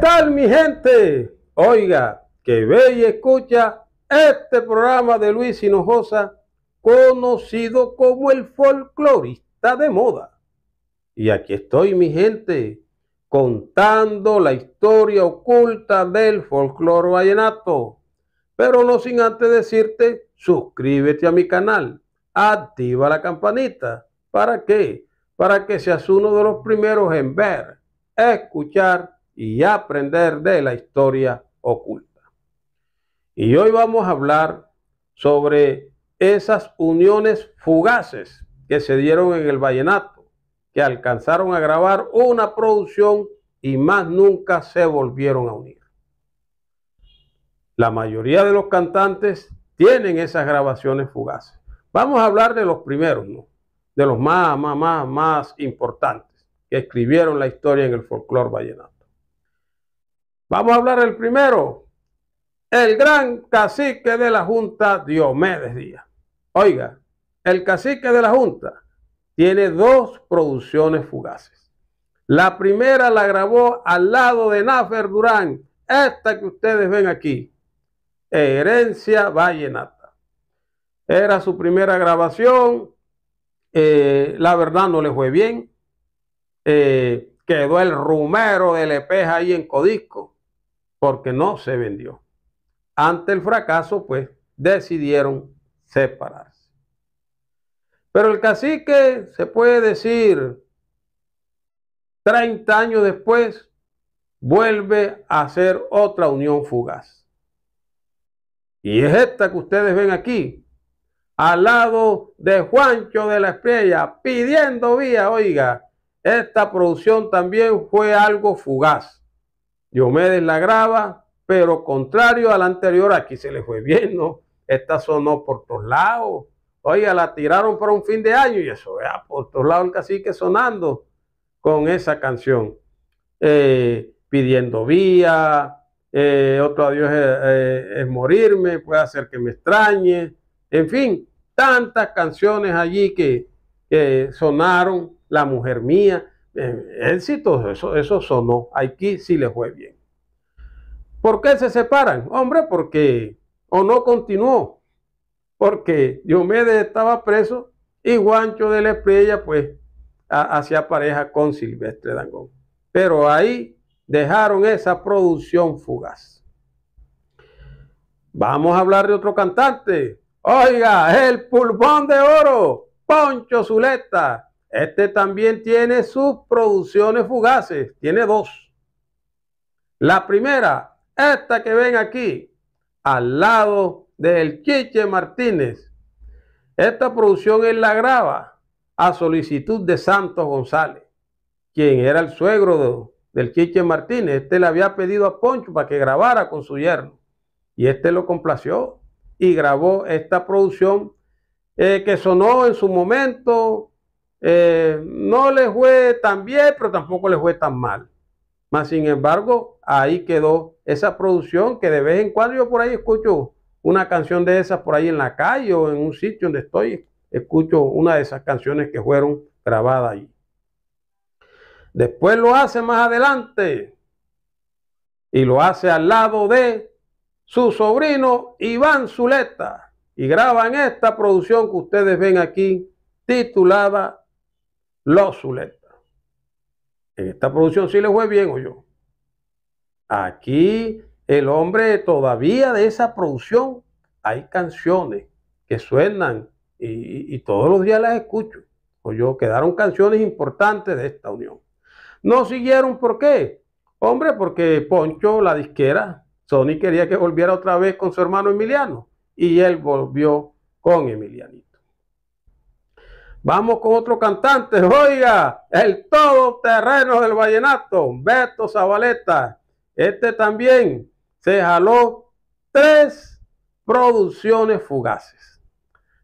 tal mi gente? Oiga, que ve y escucha este programa de Luis Hinojosa, conocido como el folclorista de moda. Y aquí estoy mi gente, contando la historia oculta del folclor vallenato. Pero no sin antes decirte, suscríbete a mi canal, activa la campanita. ¿Para qué? Para que seas uno de los primeros en ver, escuchar y aprender de la historia oculta. Y hoy vamos a hablar sobre esas uniones fugaces que se dieron en el vallenato, que alcanzaron a grabar una producción y más nunca se volvieron a unir. La mayoría de los cantantes tienen esas grabaciones fugaces. Vamos a hablar de los primeros, de los más, más, más, más importantes que escribieron la historia en el folclore vallenato. Vamos a hablar el primero, el gran cacique de la Junta, Diomedes Díaz. Oiga, el cacique de la Junta tiene dos producciones fugaces. La primera la grabó al lado de Nafer Durán, esta que ustedes ven aquí, Herencia Vallenata. Era su primera grabación, eh, la verdad no le fue bien, eh, quedó el rumero de Lepeja ahí en Codisco porque no se vendió. Ante el fracaso, pues, decidieron separarse. Pero el cacique, se puede decir, 30 años después, vuelve a hacer otra unión fugaz. Y es esta que ustedes ven aquí, al lado de Juancho de la Estrella, pidiendo vía, oiga, esta producción también fue algo fugaz Diomedes la graba, pero contrario a la anterior, aquí se le fue bien, Esta sonó por todos lados. Oiga, la tiraron para un fin de año y eso, vea, por todos lados el que sonando con esa canción. Eh, pidiendo vía, eh, otro adiós es, eh, es, morirme, puede hacer que me extrañe, en fin, tantas canciones allí que sonaron, La Mujer Mía, eh, éxitos, eso, sonó. Aquí sí le fue bien. ¿Por qué se separan? Hombre, porque o no continuó, porque Diomedes estaba preso y Guancho de la Estrella, pues, hacía pareja con Silvestre Dangón. Pero ahí dejaron esa producción fugaz. Vamos a hablar de otro cantante. Oiga, el pulmón de oro, Poncho Zuleta, este también tiene sus producciones fugaces, tiene dos. La primera, esta que ven aquí, al lado del Chiche Martínez. Esta producción él la graba a solicitud de Santos González, quien era el suegro del Chiche Martínez. Este le había pedido a Poncho para que grabara con su yerno. Y este lo complació y grabó esta producción eh, que sonó en su momento eh, no les fue tan bien, pero tampoco les fue tan mal. Mas, sin embargo, ahí quedó esa producción que de vez en cuando yo por ahí escucho una canción de esas por ahí en la calle o en un sitio donde estoy, escucho una de esas canciones que fueron grabadas ahí. Después lo hace más adelante y lo hace al lado de su sobrino Iván Zuleta y graban esta producción que ustedes ven aquí titulada los Zuleta. En esta producción sí le fue bien, o yo. Aquí el hombre todavía de esa producción hay canciones que suenan y, y todos los días las escucho. O yo quedaron canciones importantes de esta unión. No siguieron, ¿por qué? Hombre, porque Poncho, la disquera, Sony quería que volviera otra vez con su hermano Emiliano y él volvió con Emilianito. Vamos con otro cantante, oiga, el todoterreno del vallenato, Beto Zabaleta. Este también se jaló tres producciones fugaces.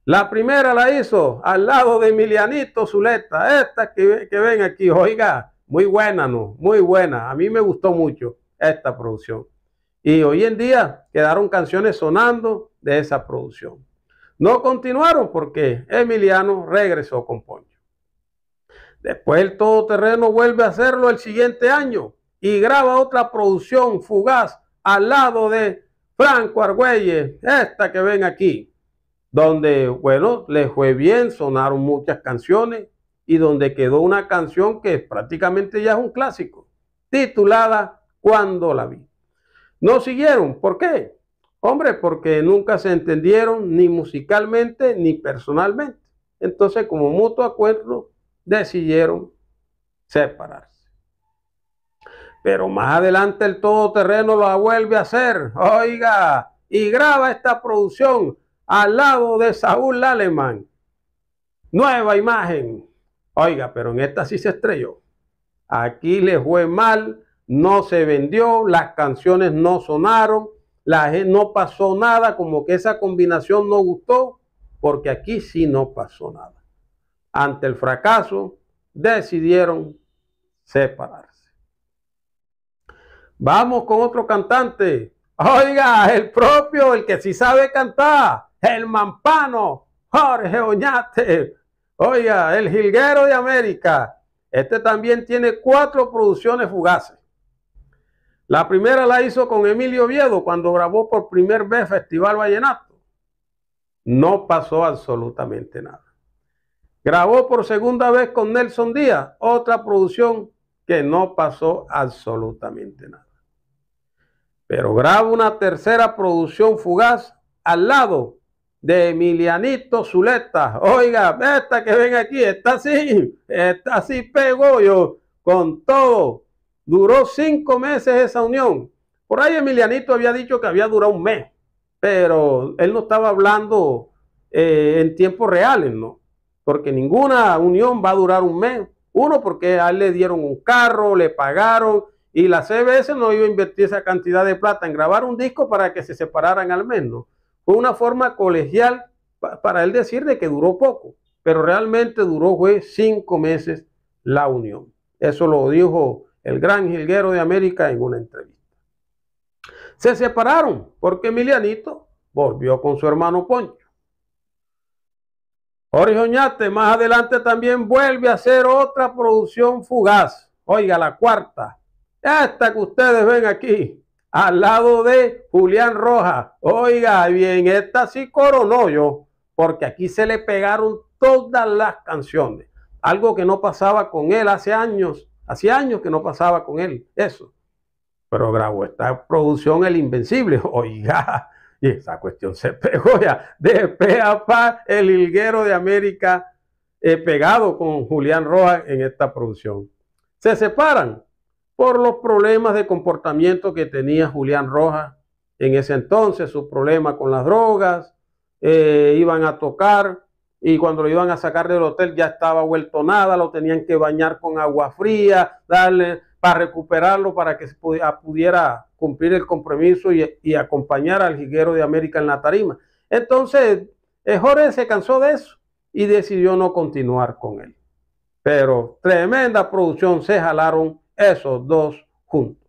La primera la hizo al lado de Emilianito Zuleta, esta que, que ven aquí, oiga, muy buena, ¿no? Muy buena. A mí me gustó mucho esta producción. Y hoy en día quedaron canciones sonando de esa producción. No continuaron porque Emiliano regresó con Poncho. Después el todoterreno vuelve a hacerlo el siguiente año y graba otra producción fugaz al lado de Franco Argüelles, esta que ven aquí, donde, bueno, le fue bien, sonaron muchas canciones y donde quedó una canción que prácticamente ya es un clásico, titulada Cuando la vi. No siguieron, ¿por qué? Hombre, porque nunca se entendieron ni musicalmente ni personalmente. Entonces, como mutuo acuerdo, decidieron separarse. Pero más adelante el todoterreno lo vuelve a hacer. Oiga, y graba esta producción al lado de Saúl Alemán. Nueva imagen. Oiga, pero en esta sí se estrelló. Aquí le fue mal, no se vendió, las canciones no sonaron la, no pasó nada, como que esa combinación no gustó, porque aquí sí no pasó nada. Ante el fracaso, decidieron separarse. Vamos con otro cantante. Oiga, el propio, el que sí sabe cantar, el mampano, Jorge Oñate. Oiga, el jilguero de América. Este también tiene cuatro producciones fugaces. La primera la hizo con Emilio Oviedo cuando grabó por primera vez Festival Vallenato. No pasó absolutamente nada. Grabó por segunda vez con Nelson Díaz, otra producción que no pasó absolutamente nada. Pero grabó una tercera producción fugaz al lado de Emilianito Zuleta. Oiga, esta que ven aquí, está así, está así pegó yo con todo Duró cinco meses esa unión. Por ahí Emilianito había dicho que había durado un mes, pero él no estaba hablando eh, en tiempos reales, ¿no? Porque ninguna unión va a durar un mes. Uno, porque a él le dieron un carro, le pagaron, y la CBS no iba a invertir esa cantidad de plata en grabar un disco para que se separaran al menos. Fue una forma colegial para él decir de que duró poco, pero realmente duró fue cinco meses la unión. Eso lo dijo el gran jilguero de América, en una entrevista. Se separaron porque Emilianito volvió con su hermano Poncho. Jorge Oñate más adelante también vuelve a hacer otra producción fugaz. Oiga, la cuarta. Esta que ustedes ven aquí, al lado de Julián Rojas. Oiga, bien, esta sí coronó yo, porque aquí se le pegaron todas las canciones. Algo que no pasaba con él hace años Hacía años que no pasaba con él eso. Pero grabó esta producción El Invencible. Oiga, y esa cuestión se pegó ya. De pe a pa, el hilguero de América eh, pegado con Julián Rojas en esta producción. Se separan por los problemas de comportamiento que tenía Julián Rojas en ese entonces, su problema con las drogas, eh, iban a tocar y cuando lo iban a sacar del hotel ya estaba vuelto nada, lo tenían que bañar con agua fría, darle para recuperarlo, para que ah, pudiera cumplir el compromiso y, y acompañar al jiguero de América en la tarima. Entonces, eh, Jorge se cansó de eso y decidió no continuar con él. Pero tremenda producción se jalaron esos dos juntos.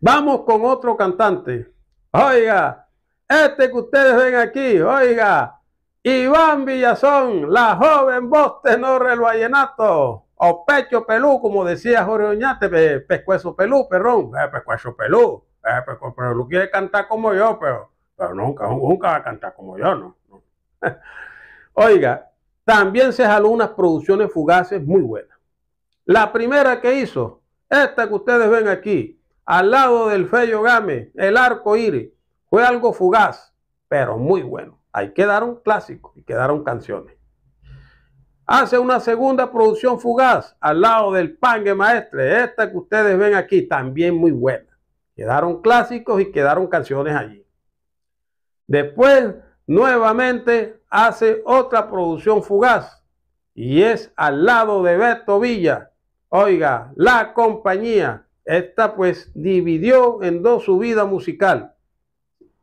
Vamos con otro cantante. Oiga, este que ustedes ven aquí, oiga, Iván Villazón, la joven voz tenor del vallenato, o pecho pelú, como decía Jorge Oñate, pescuezo pelú, perrón, eh, pelú, eh, pero no quiere cantar como yo, pero, nunca, nunca va a cantar como yo, no. Oiga, también se jaló unas producciones fugaces muy buenas. La primera que hizo, esta que ustedes ven aquí, al lado del Feyo Game, el arco iris, fue algo fugaz, pero muy bueno. Ahí quedaron clásicos y quedaron canciones. Hace una segunda producción fugaz al lado del Pangue Maestre, esta que ustedes ven aquí, también muy buena. Quedaron clásicos y quedaron canciones allí. Después, nuevamente, hace otra producción fugaz y es al lado de Beto Villa. Oiga, la compañía, esta pues dividió en dos su vida musical.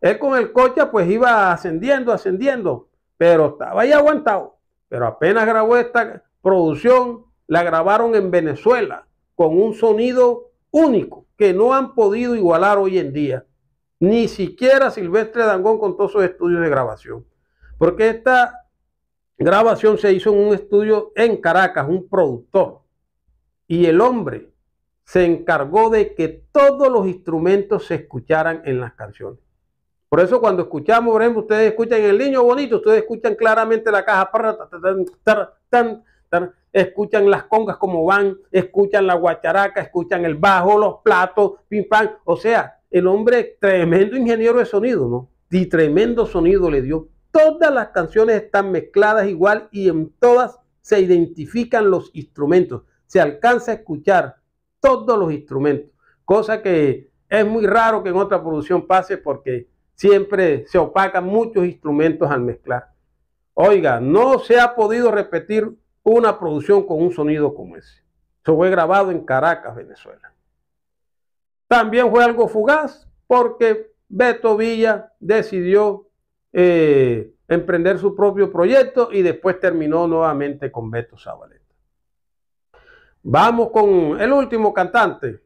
Él con el coche pues iba ascendiendo, ascendiendo, pero estaba ahí aguantado. Pero apenas grabó esta producción, la grabaron en Venezuela con un sonido único que no han podido igualar hoy en día. Ni siquiera Silvestre Dangón con todos sus estudios de grabación. Porque esta grabación se hizo en un estudio en Caracas, un productor. Y el hombre se encargó de que todos los instrumentos se escucharan en las canciones. Por eso cuando escuchamos, por ejemplo, ustedes escuchan el niño bonito, ustedes escuchan claramente la caja, escuchan las congas como van, escuchan la guacharaca, escuchan el bajo, los platos, pim pam. O sea, el hombre tremendo ingeniero de sonido, ¿no? Y tremendo sonido le dio. Todas las canciones están mezcladas igual y en todas se identifican los instrumentos. Se alcanza a escuchar todos los instrumentos, cosa que es muy raro que en otra producción pase porque siempre se opacan muchos instrumentos al mezclar. Oiga, no se ha podido repetir una producción con un sonido como ese. Eso fue grabado en Caracas, Venezuela. También fue algo fugaz porque Beto Villa decidió eh, emprender su propio proyecto y después terminó nuevamente con Beto Zabaleta. Vamos con el último cantante,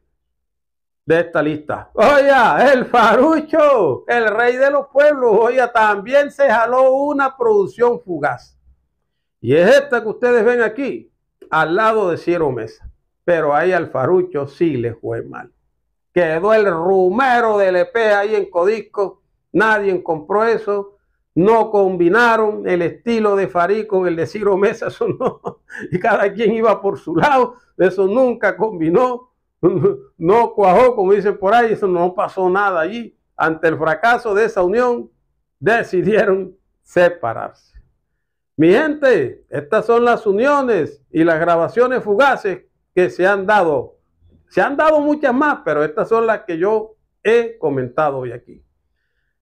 de esta lista. oye el Farucho, el rey de los pueblos, oiga, también se jaló una producción fugaz. Y es esta que ustedes ven aquí, al lado de Ciro Mesa. Pero ahí al Farucho sí le fue mal. Quedó el rumero del EP ahí en Codisco, nadie compró eso. No combinaron el estilo de Farí con el de Ciro Mesa, eso no. Y cada quien iba por su lado, eso nunca combinó no cuajó, como dicen por ahí, eso no pasó nada allí. Ante el fracaso de esa unión, decidieron separarse. Mi gente, estas son las uniones y las grabaciones fugaces que se han dado. Se han dado muchas más, pero estas son las que yo he comentado hoy aquí.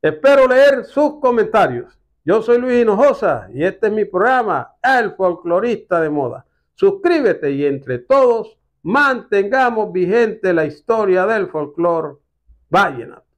Espero leer sus comentarios. Yo soy Luis Hinojosa y este es mi programa, El Folclorista de Moda. Suscríbete y entre todos mantengamos vigente la historia del folclore vallenato.